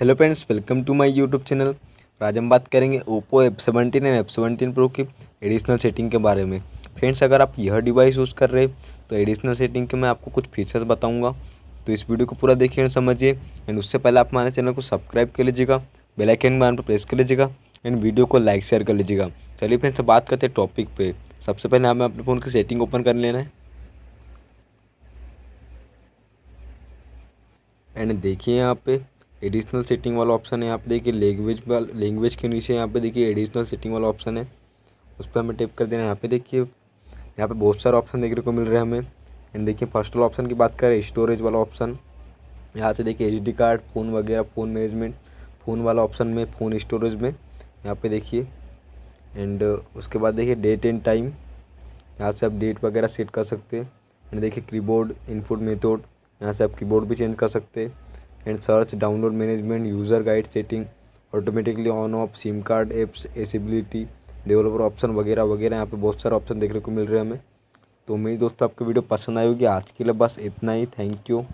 hello friends welcome to my YouTube channel आज हम बात करेंगे Oppo F seventeen and F seventeen pro की एडिशनल सेटिंग के बारे में फ्रेंड्स अगर आप यह डिवाइस यूज़ कर रहे तो एडिशनल सेटिंग के मैं आपको कुछ फीचर्स बताऊंगा तो इस वीडियो को पूरा देखिए एंड समझिए एंड उससे पहले आप हमारे चैनल को सब्सक्राइब कर लीजिएगा बेलाइकन बार पर प्रेस कर लीजिएगा एंड वीडियो को लाइक शेयर कर लीजिएगा चलिए फ्रेंड्स तो बात करते हैं टॉपिक पर सबसे पहले हमें अपने फ़ोन की सेटिंग ओपन कर लेना है एंड देखिए यहाँ पर एडिशनल सेटिंग वाला ऑप्शन है यहाँ पे देखिए लैंग्वेज लैंग्वेज के नीचे यहाँ पे देखिए एडिशनल सेटिंग वाला ऑप्शन है उस पर हमें टेप कर देना यहाँ पे देखिए यहाँ पे बहुत सारे ऑप्शन देखने को मिल रहे हैं हमें एंड देखिए फर्स्ट वाला ऑप्शन की बात करें स्टोरेज वाला ऑप्शन यहाँ से देखिए एच कार्ड फ़ोन वगैरह फ़ोन मैनेजमेंट फ़ोन वाला ऑप्शन में फ़ोन स्टोरेज में यहाँ पर देखिए एंड उसके बाद देखिए डेट एंड टाइम यहाँ से आप डेट वगैरह सेट कर सकते हैं एंड देखिए कीबोर्ड इनपुट मेथोड यहाँ से आप कीबोर्ड भी चेंज कर सकते हैं and search download management user guide setting automatically on off SIM card apps accessibility developer option वगैरह वगैरह यहाँ पे बहुत सारे ऑप्शन देखने को मिल रहे हैं हमें तो मेरी दोस्तों आपको वीडियो पसंद आएगी होगी आज के लिए बस इतना ही थैंक यू